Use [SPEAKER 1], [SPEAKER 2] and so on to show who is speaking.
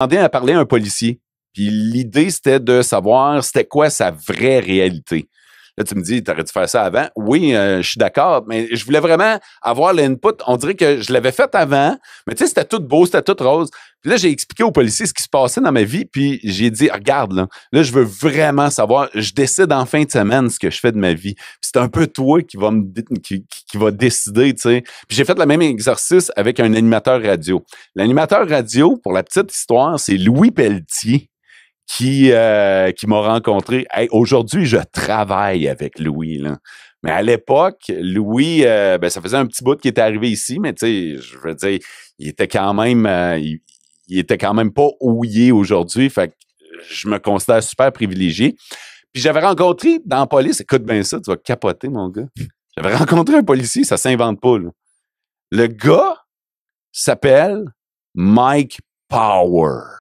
[SPEAKER 1] demandé à parler à un policier. Puis l'idée, c'était de savoir c'était quoi sa vraie réalité. Là, tu me dis, t'aurais dû faire ça avant. Oui, euh, je suis d'accord, mais je voulais vraiment avoir l'input. On dirait que je l'avais fait avant, mais tu sais, c'était tout beau, c'était tout rose. Puis là, j'ai expliqué aux policiers ce qui se passait dans ma vie, puis j'ai dit, regarde, là, là, je veux vraiment savoir, je décide en fin de semaine ce que je fais de ma vie. Puis c'est un peu toi qui va me qui, qui va décider, tu sais. Puis j'ai fait le même exercice avec un animateur radio. L'animateur radio, pour la petite histoire, c'est Louis Pelletier qui, euh, qui m'a rencontré. Aujourd'hui, je travaille avec Louis. Mais à l'époque, Louis, euh, ben, ça faisait un petit bout qu'il était arrivé ici, mais tu sais, je veux dire, il était quand même, euh, il, était quand même pas ouillé aujourd'hui. Fait que je me considère super privilégié. Puis j'avais rencontré dans la police, écoute bien ça, tu vas capoter, mon gars. J'avais rencontré un policier, ça s'invente pas, Le gars s'appelle Mike Power.